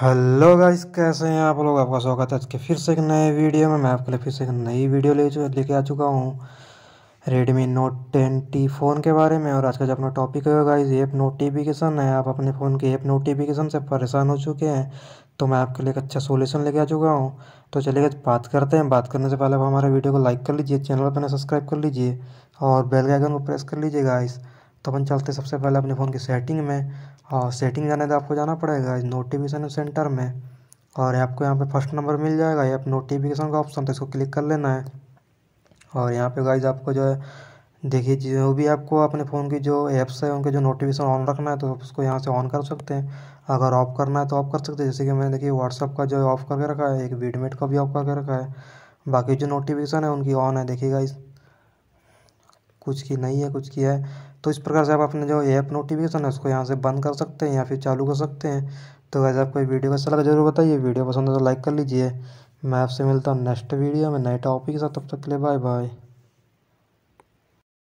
hello guys कैसे हैं आप लोग आपका स्वागत है आज के फिर से एक नए वीडियो में मैं आपके लिए फिर से एक नई वीडियो ले लेके आ चुका हूँ Redmi Note ten T phone के बारे में और आज का जो अपना टॉपिक है गाइस ऐप नोटिफिकेशन है आप अपने फ़ोन के ऐप नोटिफिकेशन से परेशान हो चुके हैं तो मैं आपके लिए एक अच्छा सोल्यूशन लेके आ चुका हूँ तो चलिए बात करते हैं बात करने से पहले आप हमारे वीडियो को लाइक कर लीजिए चैनल पर सब्सक्राइब कर लीजिए और बेल आइकन को प्रेस कर लीजिए गाइस तो अपन चलते सबसे पहले अपने फ़ोन की सेटिंग में और सेटिंग जाने तो आपको जाना पड़ेगा नोटिफिकेशन सेंटर में और आपको यहाँ पे फर्स्ट नंबर मिल जाएगा ये नोटिफिकेशन का ऑप्शन तो इसको क्लिक कर लेना है और यहाँ पे गाइज आपको जो है देखिए जो भी आपको अपने फ़ोन की जो ऐप्स है उनके जो नोटिफिकेशन ऑन रखना है तो उसको यहाँ से ऑन कर सकते हैं अगर ऑफ़ करना है तो ऑफ़ कर सकते हैं जैसे कि मैंने देखिए व्हाट्सअप का जो ऑफ़ करके रखा है एक वीडमेट का भी ऑफ़ करके रखा है बाकी जो नोटिफिकेशन है उनकी ऑन है देखिए गाइज़ कुछ की नहीं है कुछ की है तो इस प्रकार से आप अपने जो ऐप नोटिफिकेशन है उसको यहाँ से बंद कर सकते हैं या फिर चालू कर सकते हैं तो वैसे आपको वीडियो अच्छा लगा जरूर बताइए वीडियो पसंद है तो लाइक कर लीजिए मैं आपसे मिलता हूँ नेक्स्ट वीडियो में नए टॉपिक के साथ तब तक के लिए बाय बाय